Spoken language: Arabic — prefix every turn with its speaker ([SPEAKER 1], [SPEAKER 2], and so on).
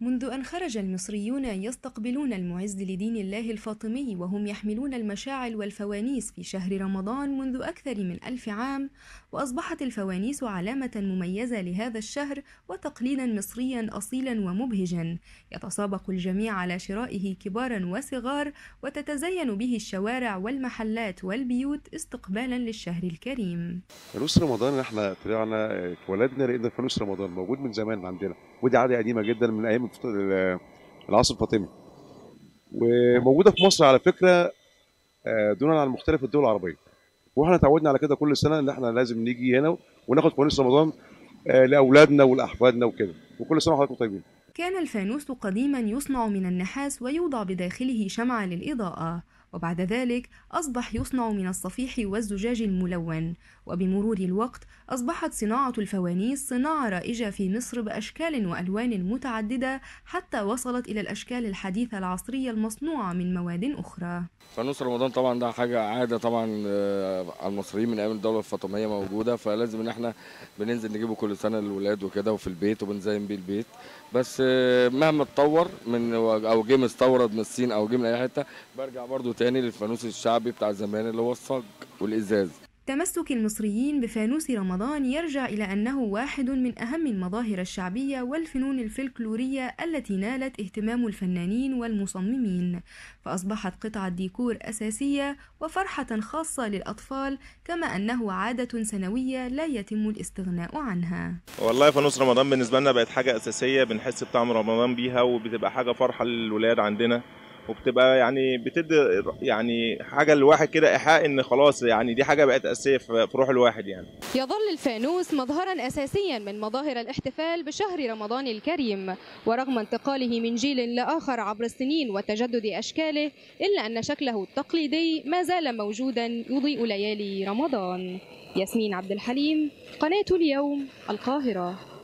[SPEAKER 1] منذ أن خرج المصريون يستقبلون المعز لدين الله الفاطمي وهم يحملون المشاعل والفوانيس في شهر رمضان منذ أكثر من ألف عام وأصبحت الفوانيس علامة مميزة لهذا الشهر وتقليدا مصريا أصيلا ومبهجا يتسابق الجميع على شرائه كبارا وصغار وتتزين به الشوارع والمحلات والبيوت استقبالا للشهر الكريم
[SPEAKER 2] فلوس رمضان احنا طلعنا اتولدنا لقينا فلوس رمضان موجود من زمان عندنا ودي عادة قديمة جدا من أيام العصر الفاطمي وموجوده في مصر على فكره آه، دون عن مختلف الدول العربيه واحنا اتعودنا على كده كل سنه ان احنا لازم نيجي هنا وناخد فانوس رمضان آه، لاولادنا ولاحفادنا وكده وكل سنه وحضراتكم طيبين
[SPEAKER 1] كان الفانوس قديما يصنع من النحاس ويوضع بداخله شمعة للإضاءة وبعد ذلك أصبح يصنع من الصفيح والزجاج الملون وبمرور الوقت أصبحت صناعة الفوانيس صناعة رائجة في مصر بأشكال وألوان متعددة حتى وصلت إلى الأشكال الحديثة العصرية المصنوعة من مواد أخرى
[SPEAKER 3] فانوس رمضان طبعا ده حاجة عادة طبعا آه، المصريين من أيام الدولة الفاطمية موجودة فلازم إن احنا بننزل نجيبه كل سنة للولاد وكده وفي البيت وبنزين بيه البيت بس آه، مهما اتطور من أو جه مستورد من الصين أو جه من أي حتة برجع برضه تاني للفانوس الشعبي بتاع زمان اللي هو الصاج والإزاز
[SPEAKER 1] تمسك المصريين بفانوس رمضان يرجع إلى أنه واحد من أهم المظاهر الشعبية والفنون الفلكلورية التي نالت اهتمام الفنانين والمصممين، فأصبحت قطعة ديكور أساسية وفرحة خاصة للأطفال، كما أنه عادة سنوية لا يتم الاستغناء عنها.
[SPEAKER 2] والله فانوس رمضان بالنسبة لنا بقت حاجة أساسية بنحس بطعم رمضان بيها وبتبقى حاجة فرحة للولاد عندنا. وبتبقى يعني بتدي يعني حاجه للواحد كده ايحاء ان خلاص يعني دي حاجه بقت اساسيه في روح الواحد يعني.
[SPEAKER 1] يظل الفانوس مظهرا اساسيا من مظاهر الاحتفال بشهر رمضان الكريم ورغم انتقاله من جيل لاخر عبر السنين وتجدد اشكاله الا ان شكله التقليدي ما زال موجودا يضيء ليالي رمضان.
[SPEAKER 3] ياسمين عبد الحليم قناه اليوم القاهره.